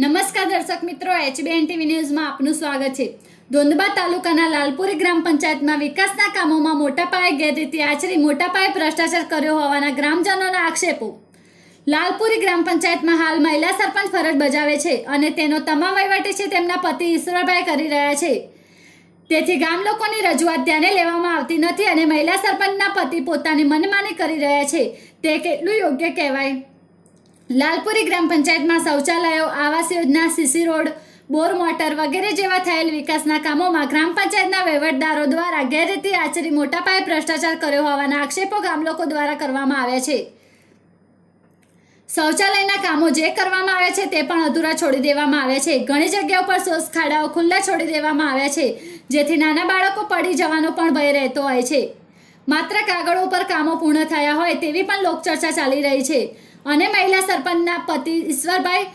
નમસ્કાર દર્શક મિત્રો એચબીએન ટીવી ન્યૂઝમાં આપનું સ્વાગત છે ધોંધબા તાલુકાના લાલપુરી ગ્રામ પંચાયતમાં વિકાસના કામોમાં મોટા પાયે ગેરરીતિ આચરી મોટા પાયે ભ્રષ્ટાચાર કર્યો હોવાના ગ્રામજનોના આક્ષેપો લાલપુરી ગ્રામ પંચાયતમાં હાલ મહિલા સરપંચ ફરજ બજાવે છે અને તેનો તમામ વહીવટી છે તેમના પતિ ઈશ્વરભાઈ કરી રહ્યા છે તેથી ગામ લોકોની રજૂઆત ધ્યાને લેવામાં આવતી નથી અને મહિલા સરપંચના પતિ પોતાની મનમાની કરી રહ્યા છે તે કેટલું યોગ્ય કહેવાય લાલપુરી ગ્રામ પંચાયતમાં શૌચાલયો આવાસ યોજના સીસી રોડ બોર મોટર વગેરે જેવા થયેલ વિકાસના કામોમાં ગ્રામ પંચાયતના વહીવટદારો દ્વારા ગેરરીતિ આચરી મોટા પાયે ભ્રષ્ટાચાર કર્યો હોવાના આક્ષેપો ગામ લોકો દ્વારા કરવામાં આવ્યા છે શૌચાલયના કામો જે કરવામાં આવે છે તે પણ અધૂરા છોડી દેવામાં આવ્યા છે ઘણી જગ્યાઓ પર શોષ ખાડાઓ ખુલ્લા છોડી દેવામાં આવ્યા છે જેથી નાના બાળકો પડી જવાનો પણ ભય રહેતો હોય છે માત્ર કાગળો ઉપર કામો પૂર્ણ થયા હોય તેવી પણ લોકચર્ચા ચાલી રહી છે અને મહિલા સરપંચના પતિ ઈશ્વરભાઈ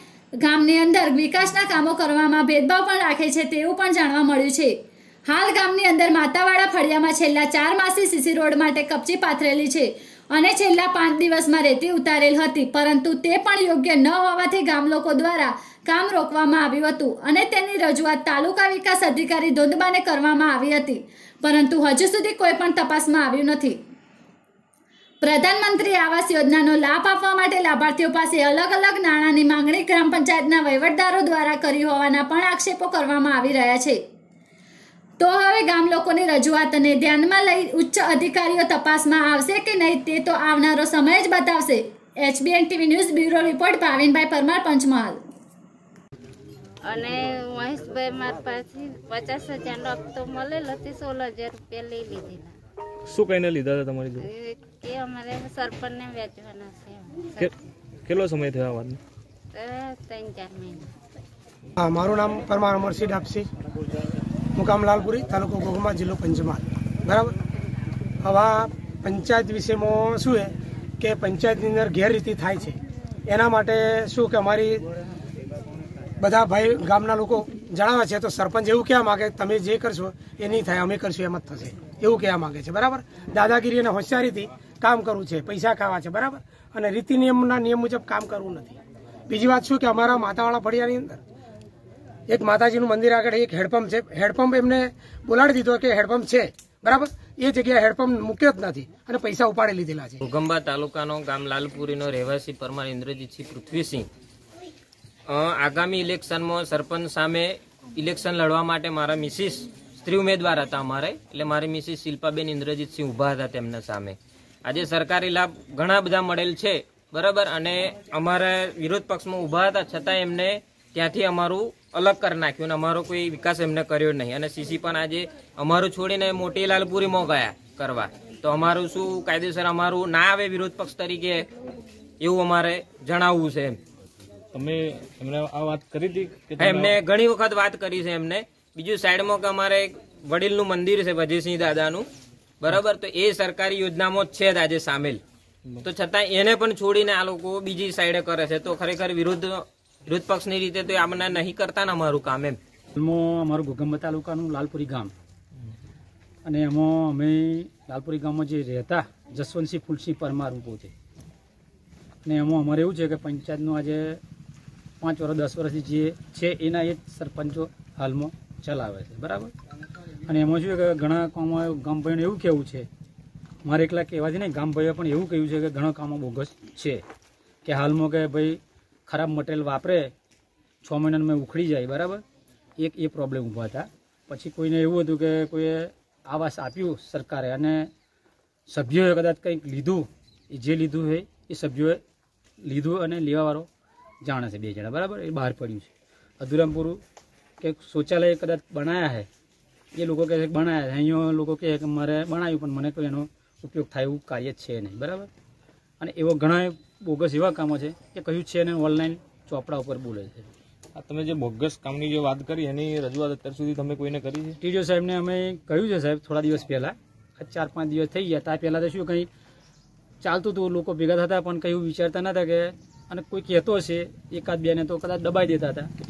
ગામની અંદર વિકાસના કામો કરવામાં ભેદભાવ પણ રાખે છે તેવું પણ જાણવા મળ્યું છે હાલ ગામની અંદર માતાવાડા ફળિયામાં છેલ્લા ચાર માસથી સીસી રોડ માટે કપચી પાથરેલી છે અને છેલ્લા પાંચ દિવસમાં રેતી ઉતારેલ હતી પરંતુ તે પણ યોગ્ય ન હોવાથી ગામ લોકો દ્વારા કામ રોકવામાં આવ્યું હતું અને તેની રજૂઆત તાલુકા વિકાસ અધિકારી ધોંધબાને કરવામાં આવી હતી પરંતુ હજુ સુધી કોઈ પણ તપાસમાં આવ્યું નથી પ્રધાનમંત્રી આવાસ યોજનાનો લાભ આપવા માટે લાભાર્થીઓ પાસે અલગ અલગ નાણાંની માંગણી ગ્રામ પંચાયતના વહીવટદારો દ્વારા કરી હોવાના પણ આક્ષેપો કરવામાં આવી રહ્યા છે તો હવે ગામ લોકોની રજૂઆતને ધ્યાનમાં લઈ ઉચ્ચ અધિકારીઓ તપાસમાં આવશે કે નહીં તે તો આવનારો સમય જ બતાવશે HBN TV news bureau report Bhavinbhai Parmar Panchmahal અને મહેશભાઈ મારી પાસે પચાસ હજારનો હપ્તો મળેલો તે સોળ હજાર રૂપિયા લઈ લીધેલા શું કહીને લીધા હતા તમારી જોડે કે અમારે સરપંચને વેચવાના છે કેટલો સમય થયો આ વાતને ત્રણ મહિના હા મારું નામ પરમાર અમરસિંહ ડાપસી મુકામ લાલપુરી તાલુકો ગોગમા જિલ્લો પંચમહાલ બરાબર હવે પંચાયત વિશેમાં શું છે કે પંચાયતની અંદર ગેરરીતિ થાય છે એના માટે શું કે અમારી બધા ભાઈ ગામના લોકો જણાવે છે તો સરપંચ એવું કહેવા માગે તમે જે કરશો એ નહીં થાય અમે કરશું એમ જ થશે એવું કહેવા માંગે છે બરાબર દાદાગીરી અને હોશિયારીથી કામ કરવું છે પૈસા ખાવા છે બરાબર અને રીતિ નિયમના નિયમ મુજબ કામ કરવું નથી બીજી વાત શું કે અમારા માતાવાળા ફળિયાની અંદર એક માતાજીનું મંદિર આગળ એક હેડપંપ છે હેડપંપ એમને બોલાડી દીધો કે હેડપંપ છે બરાબર એ જગ્યાએ હેડપંપ મૂક્યો જ નથી અને પૈસા ઉપાડી લીધેલા છે ઘોઘંબા તાલુકાનો ગામ લાલપુરીનો રહેવાસી પરમાર ઇન્દ્રજીતસિંહ પૃથ્વીસિંહ આગામી ઇલેક્શનમાં સરપંચ સામે ઇલેક્શન લડવા માટે મારા મિસિસ સ્ત્રી ઉમેદવાર હતા અમારે એટલે મારી મિસિસ શિલ્પાબેન ઇન્દ્રજીતસિંહ ઉભા હતા તેમના સામે આજે સરકારી લાભ ઘણા બધા મળેલ છે બરાબર અને અમારા વિરોધ પક્ષમાં ઉભા હતા છતાં એમને ત્યાંથી અમારું અલગ કરી નાખ્યું અને અમારો કોઈ વિકાસ એમને કર્યો નહીં અને સીસી પણ આજે અમારું છોડીને મોટી લાલપુરીમાં ગયા કરવા તો અમારું શું કાયદેસર અમારું ના આવે વિરોધ પક્ષ તરીકે એવું અમારે જણાવવું છે એમ તમે એમને આ વાત કરી હતી એમને ઘણી વખત વાત કરી છે એમને બીજું સાઈડમાં કે અમારે એક વડીલનું મંદિર છે ભજયસિંહ દાદાનું બરાબર તો એ સરકારી યોજનામાં જ છે જ આજે સામેલ તો છતાં એને પણ છોડીને આ લોકો બીજી સાઈડે કરે છે તો ખરેખર વિરુદ્ધ વિરુદ્ધ પક્ષની રીતે તો આમને નહીં કરતા ને અમારું કામ એમ અમારું ઘોગંબા તાલુકાનું લાલપુરી ગામ અને એમાં અમે લાલપુરી ગામમાં જે રહેતા જસવંતસિંહ ફૂલસિંહ પરમાર પોતે ને એમાં અમારે એવું છે કે પંચાયતનું આજે પાંચ વર્ષ દસ વર્ષથી જે છે એના એ જ સરપંચો હાલમાં ચલાવે છે બરાબર અને એમાં શું કે ઘણા કામો ગામભાઈઓને એવું કહેવું છે મારે એકલા કહેવાથી નહીં ગામભાઈઓ પણ એવું કહ્યું છે કે ઘણા કામો બોગસ છે કે હાલમાં કે ભાઈ ખરાબ મટેરિયલ વાપરે છ મહિનામાં ઉખડી જાય બરાબર એક એ પ્રોબ્લેમ ઊભા હતા પછી કોઈને એવું હતું કે કોઈએ આવાસ આપ્યું સરકારે અને સભ્યોએ કદાચ કંઈક લીધું એ જે લીધું હોય એ સભ્યોએ લીધું અને લેવાવાળો જાણે છે બે જણા બરાબર એ બહાર પડ્યું છે અધુરામ કે શૌચાલય કદાચ બનાયા છે એ લોકો કહે છે કે બનાયા છે અહીંયા લોકો કહે કે મારે બનાવ્યું પણ મને કોઈ એનો ઉપયોગ થાય એવું કાર્ય છે નહીં બરાબર અને એવો ઘણા બોગસ એવા કામો છે કે કહ્યું છે અને ઓનલાઈન ચોપડા ઉપર બોલે છે તમે જે બોગસ કામની જે વાત કરી એની રજૂઆત અત્યાર સુધી તમે કોઈને કરી છે ટીડીઓ સાહેબને અમે કહ્યું છે સાહેબ થોડા દિવસ પહેલાં આ ચાર પાંચ દિવસ થઈ ગયા ત્યાં પહેલાં તો શું કંઈ ચાલતું હતું લોકો ભેગા થતા પણ કંઈ વિચારતા નહોતા કે અને કોઈ કહેતો હશે એકાદ બેને તો કદાચ દબાઈ દેતા હતા